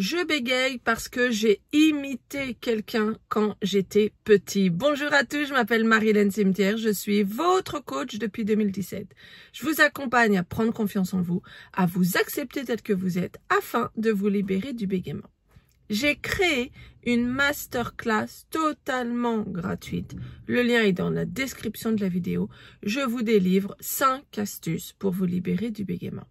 Je bégaye parce que j'ai imité quelqu'un quand j'étais petit. Bonjour à tous, je m'appelle Marilène Cimetière, je suis votre coach depuis 2017. Je vous accompagne à prendre confiance en vous, à vous accepter tel que vous êtes afin de vous libérer du bégaiement. J'ai créé une masterclass totalement gratuite. Le lien est dans la description de la vidéo. Je vous délivre 5 astuces pour vous libérer du bégaiement.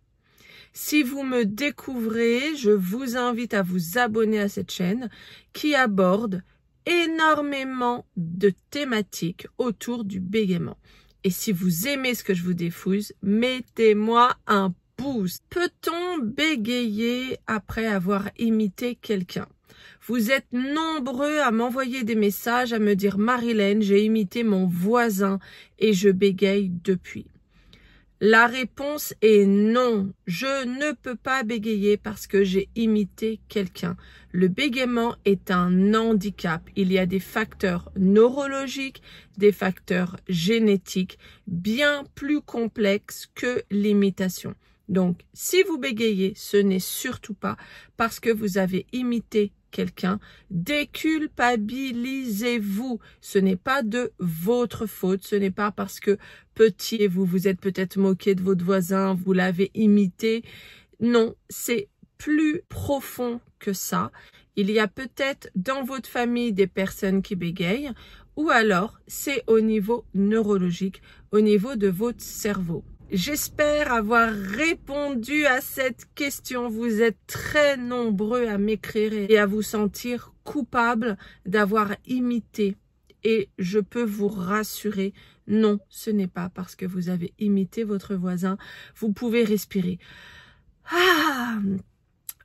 Si vous me découvrez, je vous invite à vous abonner à cette chaîne qui aborde énormément de thématiques autour du bégaiement. Et si vous aimez ce que je vous défuse, mettez-moi un pouce. Peut-on bégayer après avoir imité quelqu'un vous êtes nombreux à m'envoyer des messages, à me dire Marilène, j'ai imité mon voisin et je bégaye depuis. La réponse est non. Je ne peux pas bégayer parce que j'ai imité quelqu'un. Le bégaiement est un handicap. Il y a des facteurs neurologiques, des facteurs génétiques bien plus complexes que l'imitation. Donc, si vous bégayez, ce n'est surtout pas parce que vous avez imité quelqu'un, déculpabilisez-vous. Ce n'est pas de votre faute, ce n'est pas parce que petit vous vous êtes peut-être moqué de votre voisin, vous l'avez imité. Non, c'est plus profond que ça. Il y a peut-être dans votre famille des personnes qui bégayent ou alors c'est au niveau neurologique, au niveau de votre cerveau. J'espère avoir répondu à cette question. Vous êtes très nombreux à m'écrire et à vous sentir coupable d'avoir imité. Et je peux vous rassurer, non, ce n'est pas parce que vous avez imité votre voisin. Vous pouvez respirer. Ah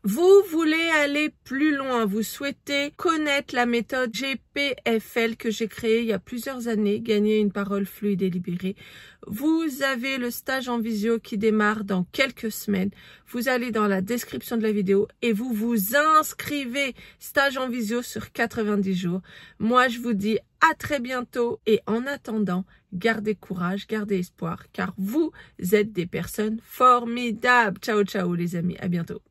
vous voulez aller plus loin, vous souhaitez connaître la méthode GPFL que j'ai créée il y a plusieurs années, gagner une parole fluide et libérée. Vous avez le stage en visio qui démarre dans quelques semaines. Vous allez dans la description de la vidéo et vous vous inscrivez stage en visio sur 90 jours. Moi, je vous dis à très bientôt et en attendant, gardez courage, gardez espoir car vous êtes des personnes formidables. Ciao, ciao les amis, à bientôt.